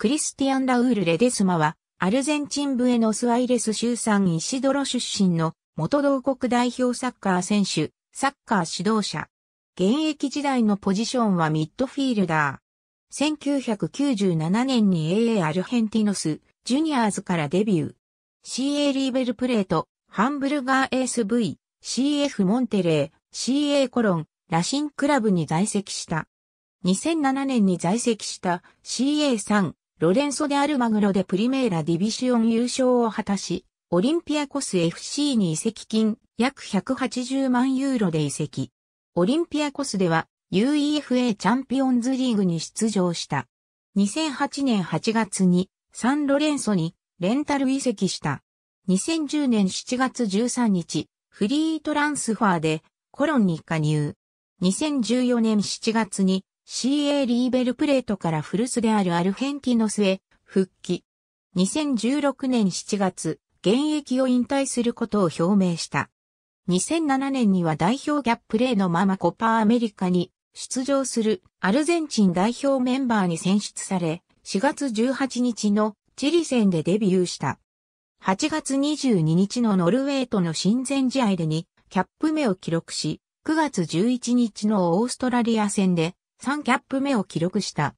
クリスティアン・ラウール・レデスマは、アルゼンチンブエノスアイレス州産イシドロ出身の元同国代表サッカー選手、サッカー指導者。現役時代のポジションはミッドフィールダー。1997年に AA アルヘンティノス、ジュニアーズからデビュー。CA リーベルプレート、ハンブルガー ASV、CF モンテレー、CA コロン、ラシンクラブに在籍した。2007年に在籍した CA3、ロレンソ・であるマグロでプリメーラ・ディビシオン優勝を果たし、オリンピアコス FC に移籍金約180万ユーロで移籍。オリンピアコスでは UEFA チャンピオンズリーグに出場した。2008年8月にサンロレンソにレンタル移籍した。2010年7月13日、フリートランスファーでコロンに加入。2014年7月に CA リーベルプレートから古巣であるアルヘンティの末、復帰。2016年7月、現役を引退することを表明した。2007年には代表ギャップレーのままコパーアメリカに出場するアルゼンチン代表メンバーに選出され、4月18日のチリ戦でデビューした。8月22日のノルウェーとの親善試合でにキャップ目を記録し、9月11日のオーストラリア戦で3キャップ目を記録した。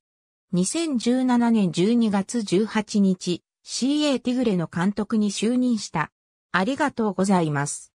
2017年12月18日、CA ティグレの監督に就任した。ありがとうございます。